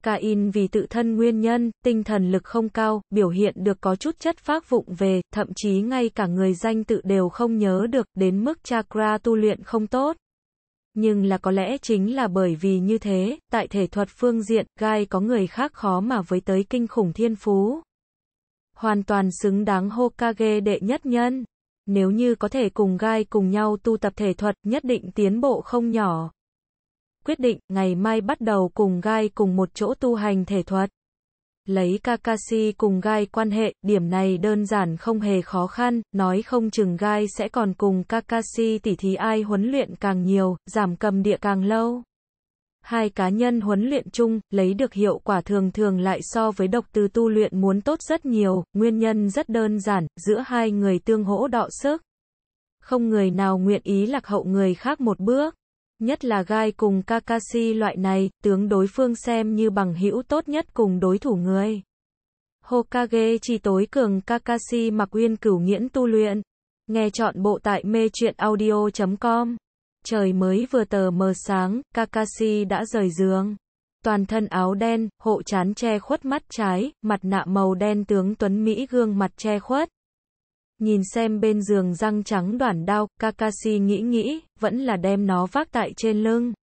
Cain vì tự thân nguyên nhân, tinh thần lực không cao, biểu hiện được có chút chất phác vụng về, thậm chí ngay cả người danh tự đều không nhớ được, đến mức chakra tu luyện không tốt. Nhưng là có lẽ chính là bởi vì như thế, tại thể thuật phương diện, gai có người khác khó mà với tới kinh khủng thiên phú. Hoàn toàn xứng đáng Hokage đệ nhất nhân nếu như có thể cùng gai cùng nhau tu tập thể thuật, nhất định tiến bộ không nhỏ. Quyết định, ngày mai bắt đầu cùng gai cùng một chỗ tu hành thể thuật. Lấy Kakashi cùng gai quan hệ, điểm này đơn giản không hề khó khăn, nói không chừng gai sẽ còn cùng Kakashi tỉ thí ai huấn luyện càng nhiều, giảm cầm địa càng lâu hai cá nhân huấn luyện chung, lấy được hiệu quả thường thường lại so với độc tư tu luyện muốn tốt rất nhiều, nguyên nhân rất đơn giản, giữa hai người tương hỗ đọ sức. Không người nào nguyện ý lạc hậu người khác một bước. Nhất là gai cùng Kakashi loại này, tướng đối phương xem như bằng hữu tốt nhất cùng đối thủ người. Hokage chỉ tối cường Kakashi mặc uyên cửu nghiễn tu luyện. Nghe chọn bộ tại mê chuyện audio.com trời mới vừa tờ mờ sáng, Kakashi đã rời giường. Toàn thân áo đen, hộ chán che khuất mắt trái, mặt nạ màu đen tướng Tuấn Mỹ gương mặt che khuất. Nhìn xem bên giường răng trắng đoạn đao, Kakashi nghĩ nghĩ, vẫn là đem nó vác tại trên lưng.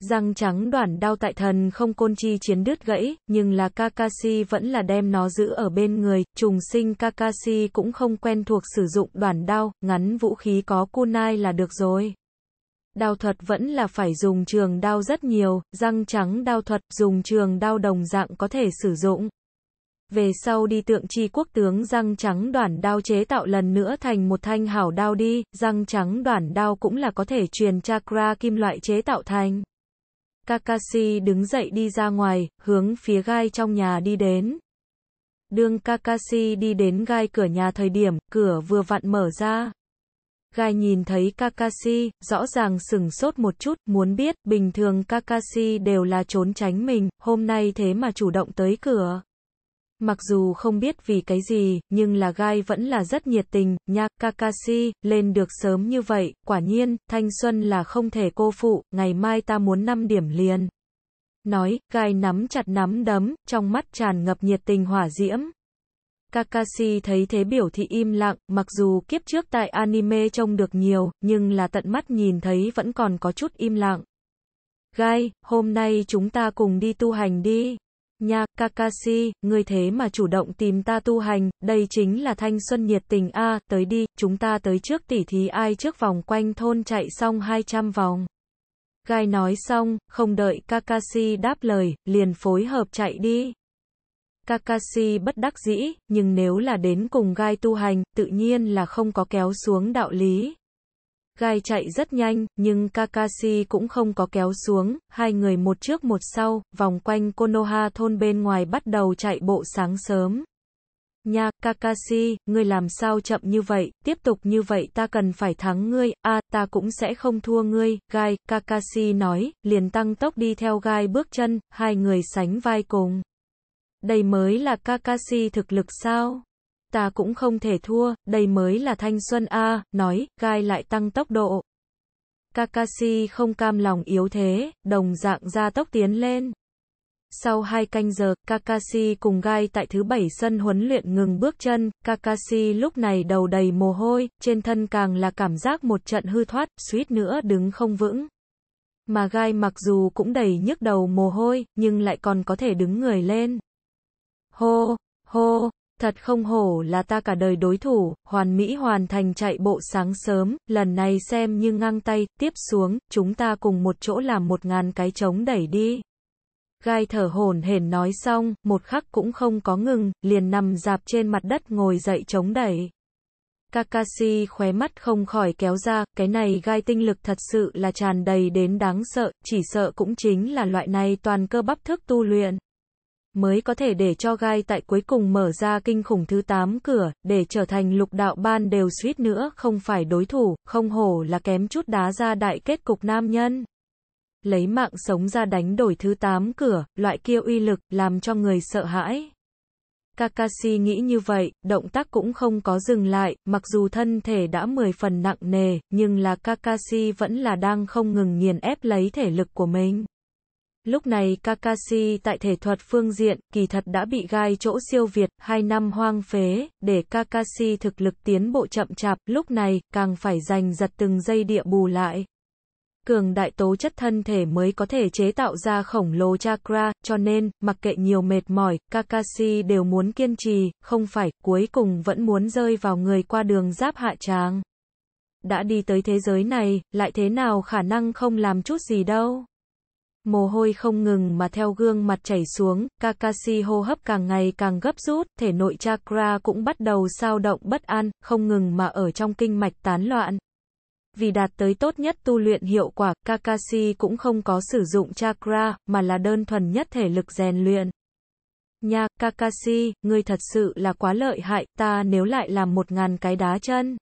Răng trắng đoạn đao tại thần không côn chi chiến đứt gãy, nhưng là Kakashi vẫn là đem nó giữ ở bên người, trùng sinh Kakashi cũng không quen thuộc sử dụng đoạn đao, ngắn vũ khí có kunai là được rồi. Đao thuật vẫn là phải dùng trường đao rất nhiều, răng trắng đao thuật dùng trường đao đồng dạng có thể sử dụng. Về sau đi tượng chi quốc tướng răng trắng đoạn đao chế tạo lần nữa thành một thanh hảo đao đi, răng trắng đoạn đao cũng là có thể truyền chakra kim loại chế tạo thành. Kakashi đứng dậy đi ra ngoài, hướng phía gai trong nhà đi đến. Đường Kakashi đi đến gai cửa nhà thời điểm, cửa vừa vặn mở ra. Gai nhìn thấy Kakashi, rõ ràng sừng sốt một chút, muốn biết, bình thường Kakashi đều là trốn tránh mình, hôm nay thế mà chủ động tới cửa. Mặc dù không biết vì cái gì, nhưng là Gai vẫn là rất nhiệt tình, nha, Kakashi, lên được sớm như vậy, quả nhiên, thanh xuân là không thể cô phụ, ngày mai ta muốn 5 điểm liền. Nói, Gai nắm chặt nắm đấm, trong mắt tràn ngập nhiệt tình hỏa diễm, Kakashi thấy thế biểu thị im lặng, mặc dù kiếp trước tại anime trông được nhiều, nhưng là tận mắt nhìn thấy vẫn còn có chút im lặng. Gai, hôm nay chúng ta cùng đi tu hành đi. Nha, Kakashi, ngươi thế mà chủ động tìm ta tu hành, đây chính là thanh xuân nhiệt tình a, tới đi, chúng ta tới trước tỉ thí ai trước vòng quanh thôn chạy xong 200 vòng. Gai nói xong, không đợi Kakashi đáp lời, liền phối hợp chạy đi. Kakashi bất đắc dĩ, nhưng nếu là đến cùng gai tu hành, tự nhiên là không có kéo xuống đạo lý. Gai chạy rất nhanh, nhưng Kakashi cũng không có kéo xuống, hai người một trước một sau, vòng quanh Konoha thôn bên ngoài bắt đầu chạy bộ sáng sớm. Nha, Kakashi, ngươi làm sao chậm như vậy, tiếp tục như vậy ta cần phải thắng ngươi, a ta cũng sẽ không thua ngươi, Gai, Kakashi nói, liền tăng tốc đi theo Gai bước chân, hai người sánh vai cùng đây mới là Kakashi thực lực sao? Ta cũng không thể thua, đây mới là thanh xuân a, nói, gai lại tăng tốc độ. Kakashi không cam lòng yếu thế, đồng dạng ra tốc tiến lên. Sau hai canh giờ, Kakashi cùng Gai tại thứ bảy sân huấn luyện ngừng bước chân, Kakashi lúc này đầu đầy mồ hôi, trên thân càng là cảm giác một trận hư thoát, suýt nữa đứng không vững. Mà Gai mặc dù cũng đầy nhức đầu mồ hôi, nhưng lại còn có thể đứng người lên hô, hô, thật không hổ là ta cả đời đối thủ, hoàn mỹ hoàn thành chạy bộ sáng sớm, lần này xem như ngang tay, tiếp xuống, chúng ta cùng một chỗ làm một ngàn cái trống đẩy đi. Gai thở hổn hển nói xong, một khắc cũng không có ngừng, liền nằm dạp trên mặt đất ngồi dậy chống đẩy. Kakashi khóe mắt không khỏi kéo ra, cái này gai tinh lực thật sự là tràn đầy đến đáng sợ, chỉ sợ cũng chính là loại này toàn cơ bắp thức tu luyện mới có thể để cho gai tại cuối cùng mở ra kinh khủng thứ 8 cửa, để trở thành lục đạo ban đều suýt nữa không phải đối thủ, không hổ là kém chút đá ra đại kết cục nam nhân. Lấy mạng sống ra đánh đổi thứ 8 cửa, loại kia uy lực, làm cho người sợ hãi. Kakashi nghĩ như vậy, động tác cũng không có dừng lại, mặc dù thân thể đã mười phần nặng nề, nhưng là Kakashi vẫn là đang không ngừng nghiền ép lấy thể lực của mình. Lúc này Kakashi tại thể thuật phương diện, kỳ thật đã bị gai chỗ siêu việt, 2 năm hoang phế, để Kakashi thực lực tiến bộ chậm chạp, lúc này, càng phải giành giật từng dây địa bù lại. Cường đại tố chất thân thể mới có thể chế tạo ra khổng lồ chakra, cho nên, mặc kệ nhiều mệt mỏi, Kakashi đều muốn kiên trì, không phải, cuối cùng vẫn muốn rơi vào người qua đường giáp hạ tràng. Đã đi tới thế giới này, lại thế nào khả năng không làm chút gì đâu mồ hôi không ngừng mà theo gương mặt chảy xuống, Kakashi hô hấp càng ngày càng gấp rút, thể nội chakra cũng bắt đầu sao động bất an, không ngừng mà ở trong kinh mạch tán loạn. Vì đạt tới tốt nhất tu luyện hiệu quả, Kakashi cũng không có sử dụng chakra, mà là đơn thuần nhất thể lực rèn luyện. Nha, Kakashi, ngươi thật sự là quá lợi hại, ta nếu lại làm một ngàn cái đá chân.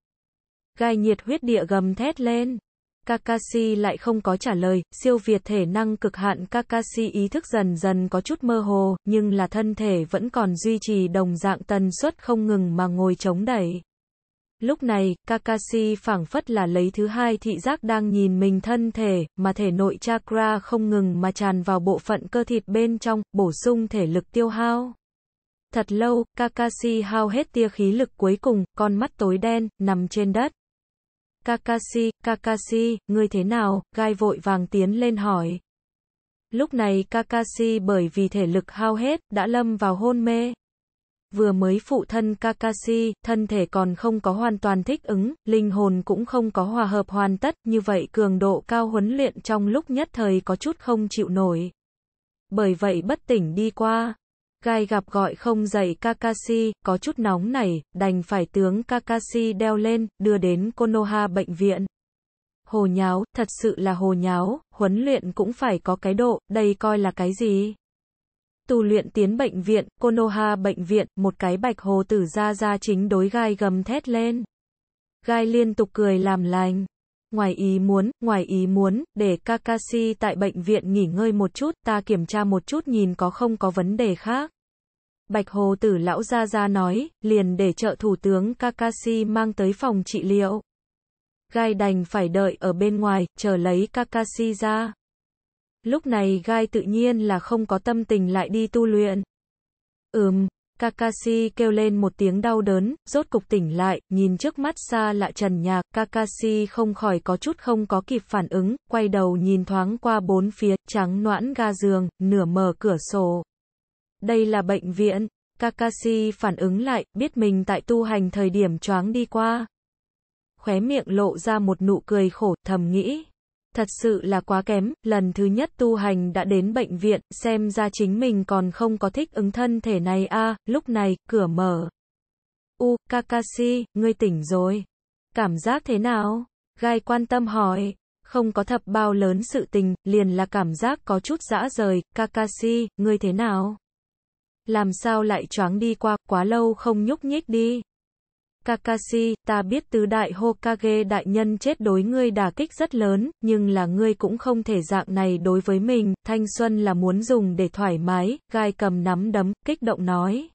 Gai nhiệt huyết địa gầm thét lên. Kakashi lại không có trả lời, siêu việt thể năng cực hạn Kakashi ý thức dần dần có chút mơ hồ, nhưng là thân thể vẫn còn duy trì đồng dạng tần suất không ngừng mà ngồi chống đẩy. Lúc này, Kakashi phảng phất là lấy thứ hai thị giác đang nhìn mình thân thể, mà thể nội chakra không ngừng mà tràn vào bộ phận cơ thịt bên trong, bổ sung thể lực tiêu hao. Thật lâu, Kakashi hao hết tia khí lực cuối cùng, con mắt tối đen, nằm trên đất. Kakashi, Kakashi, ngươi thế nào? Gai vội vàng tiến lên hỏi. Lúc này Kakashi bởi vì thể lực hao hết, đã lâm vào hôn mê. Vừa mới phụ thân Kakashi, thân thể còn không có hoàn toàn thích ứng, linh hồn cũng không có hòa hợp hoàn tất, như vậy cường độ cao huấn luyện trong lúc nhất thời có chút không chịu nổi. Bởi vậy bất tỉnh đi qua, Gai gặp gọi không dậy Kakashi, có chút nóng này, đành phải tướng Kakashi đeo lên, đưa đến Konoha bệnh viện. Hồ nháo, thật sự là hồ nháo, huấn luyện cũng phải có cái độ, đây coi là cái gì? Tu luyện tiến bệnh viện, Konoha bệnh viện, một cái bạch hồ tử ra ra chính đối gai gầm thét lên. Gai liên tục cười làm lành ngoài ý muốn, ngoài ý muốn, để Kakashi tại bệnh viện nghỉ ngơi một chút, ta kiểm tra một chút nhìn có không có vấn đề khác. Bạch Hồ Tử Lão Gia Gia nói, liền để trợ thủ tướng Kakashi mang tới phòng trị liệu. Gai đành phải đợi ở bên ngoài, chờ lấy Kakashi ra. Lúc này Gai tự nhiên là không có tâm tình lại đi tu luyện. Ừm, Kakashi kêu lên một tiếng đau đớn, rốt cục tỉnh lại, nhìn trước mắt xa lạ trần nhà, Kakashi không khỏi có chút không có kịp phản ứng, quay đầu nhìn thoáng qua bốn phía, trắng noãn ga giường, nửa mở cửa sổ. Đây là bệnh viện. Kakashi phản ứng lại, biết mình tại tu hành thời điểm choáng đi qua. Khóe miệng lộ ra một nụ cười khổ, thầm nghĩ thật sự là quá kém, lần thứ nhất tu hành đã đến bệnh viện, xem ra chính mình còn không có thích ứng thân thể này a lúc này, cửa mở. U, Kakashi, ngươi tỉnh rồi. Cảm giác thế nào? Gai quan tâm hỏi. Không có thập bao lớn sự tình, liền là cảm giác có chút dã rời, Kakashi, ngươi thế nào? Làm sao lại choáng đi qua, quá lâu không nhúc nhích đi. Kakashi, ta biết tứ đại Hokage đại nhân chết đối ngươi đả kích rất lớn, nhưng là ngươi cũng không thể dạng này đối với mình, thanh xuân là muốn dùng để thoải mái, gai cầm nắm đấm, kích động nói.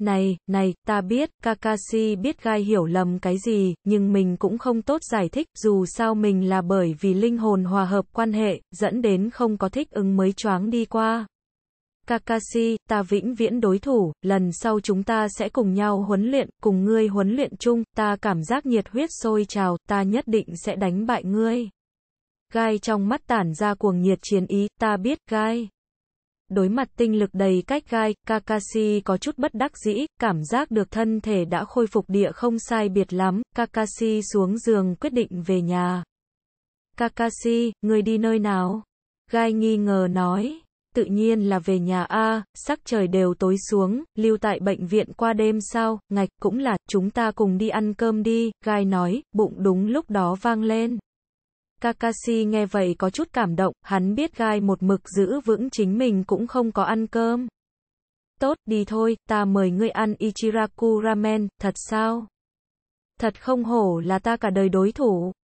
Này, này, ta biết, Kakashi biết gai hiểu lầm cái gì, nhưng mình cũng không tốt giải thích, dù sao mình là bởi vì linh hồn hòa hợp quan hệ, dẫn đến không có thích ứng mới choáng đi qua. Kakashi, ta vĩnh viễn đối thủ, lần sau chúng ta sẽ cùng nhau huấn luyện, cùng ngươi huấn luyện chung, ta cảm giác nhiệt huyết sôi trào, ta nhất định sẽ đánh bại ngươi. Gai trong mắt tản ra cuồng nhiệt chiến ý, ta biết, Gai. Đối mặt tinh lực đầy cách Gai, Kakashi có chút bất đắc dĩ, cảm giác được thân thể đã khôi phục địa không sai biệt lắm, Kakashi xuống giường quyết định về nhà. Kakashi, người đi nơi nào? Gai nghi ngờ nói tự nhiên là về nhà a, sắc trời đều tối xuống, lưu tại bệnh viện qua đêm sao, ngạch cũng là, chúng ta cùng đi ăn cơm đi, gai nói, bụng đúng lúc đó vang lên. Kakashi nghe vậy có chút cảm động, hắn biết gai một mực giữ vững chính mình cũng không có ăn cơm. Tốt, đi thôi, ta mời ngươi ăn Ichiraku ramen, thật sao? Thật không hổ là ta cả đời đối thủ.